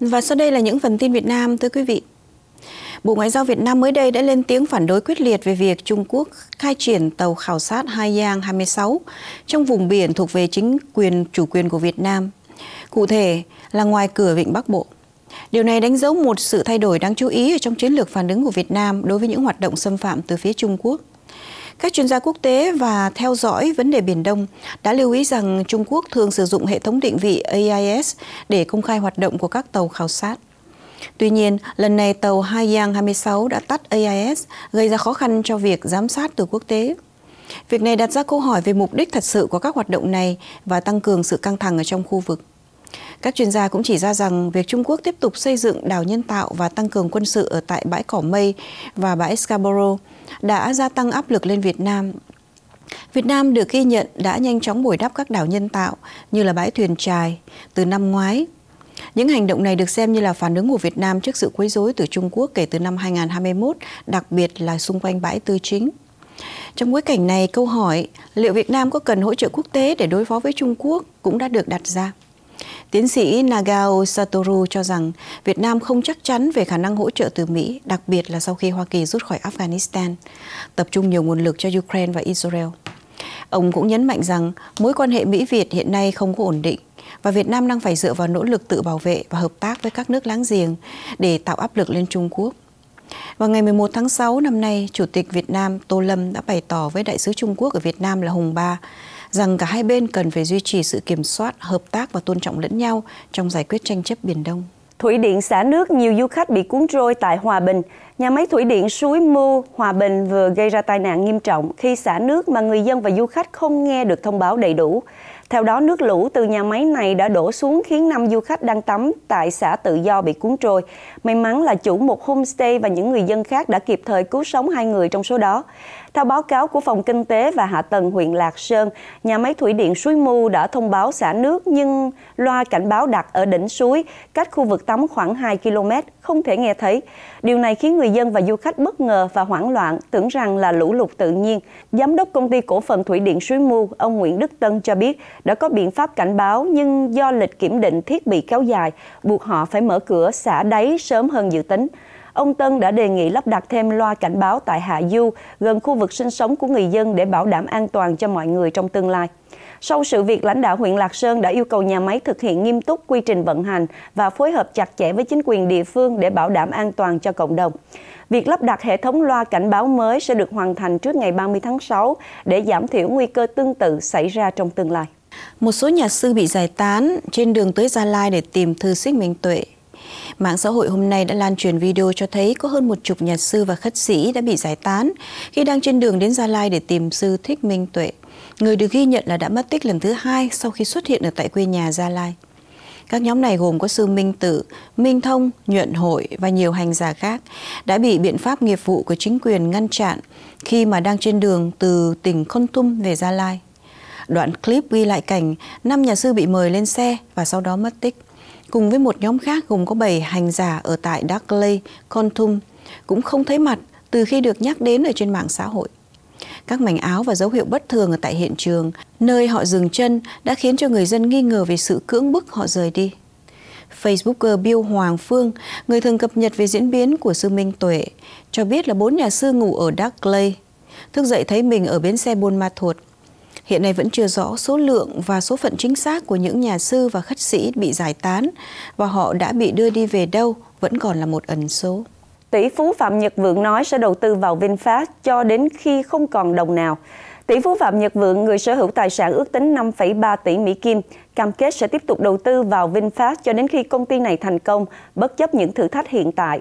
Và sau đây là những phần tin Việt Nam thưa quý vị. Bộ Ngoại giao Việt Nam mới đây đã lên tiếng phản đối quyết liệt về việc Trung Quốc khai triển tàu khảo sát Hai Giang 26 trong vùng biển thuộc về chính quyền chủ quyền của Việt Nam, cụ thể là ngoài cửa vịnh Bắc Bộ. Điều này đánh dấu một sự thay đổi đáng chú ý ở trong chiến lược phản ứng của Việt Nam đối với những hoạt động xâm phạm từ phía Trung Quốc. Các chuyên gia quốc tế và theo dõi vấn đề Biển Đông đã lưu ý rằng Trung Quốc thường sử dụng hệ thống định vị AIS để công khai hoạt động của các tàu khảo sát. Tuy nhiên, lần này tàu Haiyang 26 đã tắt AIS, gây ra khó khăn cho việc giám sát từ quốc tế. Việc này đặt ra câu hỏi về mục đích thật sự của các hoạt động này và tăng cường sự căng thẳng ở trong khu vực. Các chuyên gia cũng chỉ ra rằng việc Trung Quốc tiếp tục xây dựng đảo nhân tạo và tăng cường quân sự ở tại bãi cỏ mây và bãi Scarborough đã gia tăng áp lực lên Việt Nam Việt Nam được ghi nhận đã nhanh chóng bồi đắp các đảo nhân tạo như là bãi thuyền trài từ năm ngoái. Những hành động này được xem như là phản ứng của Việt Nam trước sự quấy rối từ Trung Quốc kể từ năm 2021, đặc biệt là xung quanh bãi tư chính. Trong bối cảnh này, câu hỏi liệu Việt Nam có cần hỗ trợ quốc tế để đối phó với Trung Quốc cũng đã được đặt ra. Tiến sĩ Nagao Satoru cho rằng Việt Nam không chắc chắn về khả năng hỗ trợ từ Mỹ, đặc biệt là sau khi Hoa Kỳ rút khỏi Afghanistan, tập trung nhiều nguồn lực cho Ukraine và Israel. Ông cũng nhấn mạnh rằng mối quan hệ Mỹ-Việt hiện nay không có ổn định và Việt Nam đang phải dựa vào nỗ lực tự bảo vệ và hợp tác với các nước láng giềng để tạo áp lực lên Trung Quốc. Vào ngày 11 tháng 6 năm nay, Chủ tịch Việt Nam Tô Lâm đã bày tỏ với Đại sứ Trung Quốc ở Việt Nam là Hùng Ba rằng cả hai bên cần phải duy trì sự kiểm soát, hợp tác và tôn trọng lẫn nhau trong giải quyết tranh chấp Biển Đông. Thủy điện xả nước nhiều du khách bị cuốn trôi tại Hòa Bình. Nhà máy thủy điện Suối Mưu, Hòa Bình vừa gây ra tai nạn nghiêm trọng khi xả nước mà người dân và du khách không nghe được thông báo đầy đủ. Theo đó, nước lũ từ nhà máy này đã đổ xuống khiến 5 du khách đang tắm tại xã Tự Do bị cuốn trôi. May mắn là chủ một homestay và những người dân khác đã kịp thời cứu sống hai người trong số đó. Theo báo cáo của Phòng Kinh tế và Hạ tầng huyện Lạc Sơn, nhà máy thủy điện Suối Mu đã thông báo xả nước nhưng loa cảnh báo đặt ở đỉnh suối cách khu vực tắm khoảng 2 km không thể nghe thấy. Điều này khiến người dân và du khách bất ngờ và hoảng loạn, tưởng rằng là lũ lụt tự nhiên. Giám đốc công ty cổ phần thủy điện Suối Mu, ông Nguyễn Đức Tân cho biết, đã có biện pháp cảnh báo nhưng do lịch kiểm định thiết bị kéo dài, buộc họ phải mở cửa xả đáy sớm hơn dự tính. Ông Tân đã đề nghị lắp đặt thêm loa cảnh báo tại Hạ Du, gần khu vực sinh sống của người dân để bảo đảm an toàn cho mọi người trong tương lai. Sau sự việc, lãnh đạo huyện Lạc Sơn đã yêu cầu nhà máy thực hiện nghiêm túc quy trình vận hành và phối hợp chặt chẽ với chính quyền địa phương để bảo đảm an toàn cho cộng đồng. Việc lắp đặt hệ thống loa cảnh báo mới sẽ được hoàn thành trước ngày 30 tháng 6 để giảm thiểu nguy cơ tương tự xảy ra trong tương lai. Một số nhà sư bị giải tán trên đường tới Gia Lai để tìm thư xích minh tuệ. Mạng xã hội hôm nay đã lan truyền video cho thấy có hơn một chục nhà sư và khất sĩ đã bị giải tán khi đang trên đường đến Gia Lai để tìm sư Thích Minh Tuệ, người được ghi nhận là đã mất tích lần thứ hai sau khi xuất hiện ở tại quê nhà Gia Lai. Các nhóm này gồm có sư Minh Tử, Minh Thông, Nhuận Hội và nhiều hành giả khác đã bị biện pháp nghiệp vụ của chính quyền ngăn chặn khi mà đang trên đường từ tỉnh Kon Tum về Gia Lai. Đoạn clip ghi lại cảnh năm nhà sư bị mời lên xe và sau đó mất tích. Cùng với một nhóm khác gồm có 7 hành giả ở tại Darkley, Contum cũng không thấy mặt từ khi được nhắc đến ở trên mạng xã hội. Các mảnh áo và dấu hiệu bất thường ở tại hiện trường, nơi họ dừng chân đã khiến cho người dân nghi ngờ về sự cưỡng bức họ rời đi. Facebooker Bill Hoàng Phương, người thường cập nhật về diễn biến của sư Minh Tuệ, cho biết là bốn nhà sư ngủ ở Darkley Thức dậy thấy mình ở bến xe Buôn Ma Thuột. Hiện nay vẫn chưa rõ số lượng và số phận chính xác của những nhà sư và khất sĩ bị giải tán và họ đã bị đưa đi về đâu vẫn còn là một ẩn số. Tỷ phú Phạm Nhật Vượng nói sẽ đầu tư vào VinFast cho đến khi không còn đồng nào. Tỷ phú Phạm Nhật Vượng, người sở hữu tài sản ước tính 5,3 tỷ Mỹ Kim, cam kết sẽ tiếp tục đầu tư vào VinFast cho đến khi công ty này thành công, bất chấp những thử thách hiện tại.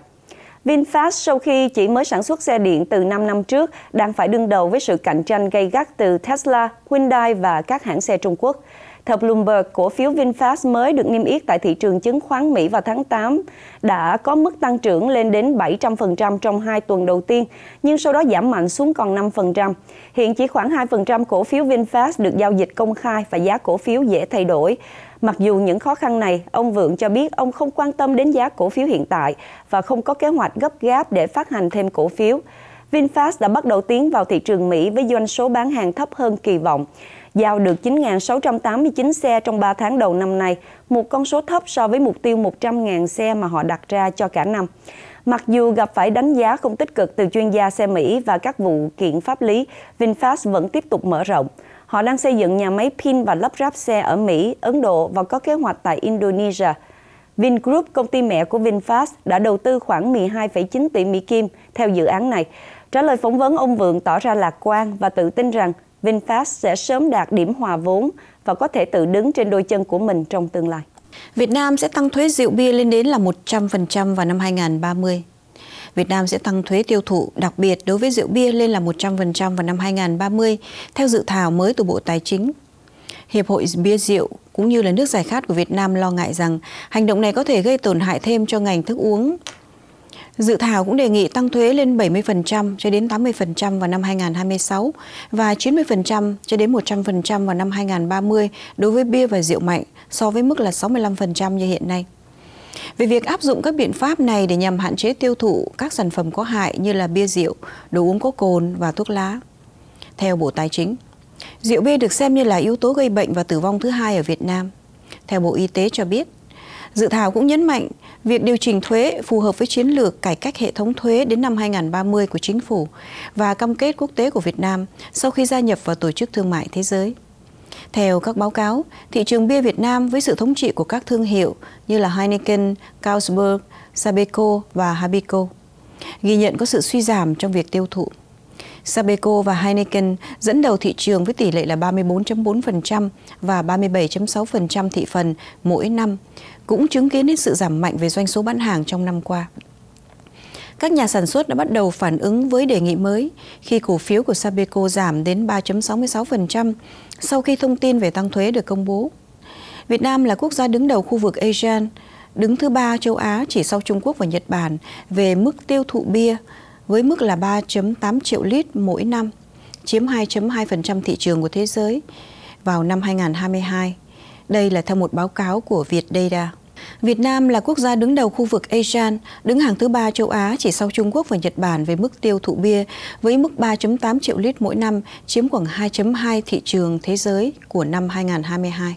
VinFast sau khi chỉ mới sản xuất xe điện từ 5 năm trước đang phải đương đầu với sự cạnh tranh gay gắt từ Tesla, Hyundai và các hãng xe Trung Quốc. Theo Bloomberg, cổ phiếu VinFast mới được niêm yết tại thị trường chứng khoán Mỹ vào tháng 8 đã có mức tăng trưởng lên đến 700% trong hai tuần đầu tiên, nhưng sau đó giảm mạnh xuống còn 5%. Hiện chỉ khoảng 2% cổ phiếu VinFast được giao dịch công khai và giá cổ phiếu dễ thay đổi. Mặc dù những khó khăn này, ông Vượng cho biết ông không quan tâm đến giá cổ phiếu hiện tại và không có kế hoạch gấp gáp để phát hành thêm cổ phiếu. VinFast đã bắt đầu tiến vào thị trường Mỹ với doanh số bán hàng thấp hơn kỳ vọng giao được 9.689 xe trong 3 tháng đầu năm nay, một con số thấp so với mục tiêu 100.000 xe mà họ đặt ra cho cả năm. Mặc dù gặp phải đánh giá không tích cực từ chuyên gia xe Mỹ và các vụ kiện pháp lý, VinFast vẫn tiếp tục mở rộng. Họ đang xây dựng nhà máy pin và lắp ráp xe ở Mỹ, Ấn Độ và có kế hoạch tại Indonesia. Vingroup, công ty mẹ của VinFast, đã đầu tư khoảng 12,9 tỷ Mỹ Kim theo dự án này. Trả lời phỏng vấn, ông Vượng tỏ ra lạc quan và tự tin rằng VinFast sẽ sớm đạt điểm hòa vốn và có thể tự đứng trên đôi chân của mình trong tương lai. Việt Nam sẽ tăng thuế rượu bia lên đến là 100% vào năm 2030. Việt Nam sẽ tăng thuế tiêu thụ đặc biệt đối với rượu bia lên là 100% vào năm 2030 theo dự thảo mới từ Bộ Tài chính. Hiệp hội bia rượu cũng như là nước giải khát của Việt Nam lo ngại rằng hành động này có thể gây tổn hại thêm cho ngành thức uống Dự thảo cũng đề nghị tăng thuế lên 70% cho đến 80% vào năm 2026 và 90% cho đến 100% vào năm 2030 đối với bia và rượu mạnh so với mức là 65% như hiện nay. Về việc áp dụng các biện pháp này để nhằm hạn chế tiêu thụ các sản phẩm có hại như là bia rượu, đồ uống có cồn và thuốc lá. Theo Bộ Tài chính, rượu bia được xem như là yếu tố gây bệnh và tử vong thứ hai ở Việt Nam. Theo Bộ Y tế cho biết, Dự thảo cũng nhấn mạnh việc điều chỉnh thuế phù hợp với chiến lược cải cách hệ thống thuế đến năm 2030 của chính phủ và cam kết quốc tế của Việt Nam sau khi gia nhập vào Tổ chức Thương mại Thế giới. Theo các báo cáo, thị trường bia Việt Nam với sự thống trị của các thương hiệu như là Heineken, Carlsberg, Sabeco và Habico ghi nhận có sự suy giảm trong việc tiêu thụ. Sabeco và Heineken dẫn đầu thị trường với tỷ lệ là 34.4% và 37.6% thị phần mỗi năm, cũng chứng kiến đến sự giảm mạnh về doanh số bán hàng trong năm qua các nhà sản xuất đã bắt đầu phản ứng với đề nghị mới khi cổ phiếu của Sabeco giảm đến 3.66% sau khi thông tin về tăng thuế được công bố. Việt Nam là quốc gia đứng đầu khu vực ASEAN, đứng thứ ba châu Á chỉ sau Trung Quốc và Nhật Bản về mức tiêu thụ bia với mức là 3.8 triệu lít mỗi năm, chiếm 2.2% thị trường của thế giới vào năm 2022. Đây là theo một báo cáo của Vietdata. Việt Nam là quốc gia đứng đầu khu vực ASEAN, đứng hàng thứ ba châu Á chỉ sau Trung Quốc và Nhật Bản về mức tiêu thụ bia với mức 3.8 triệu lít mỗi năm, chiếm khoảng 2.2 thị trường thế giới của năm 2022.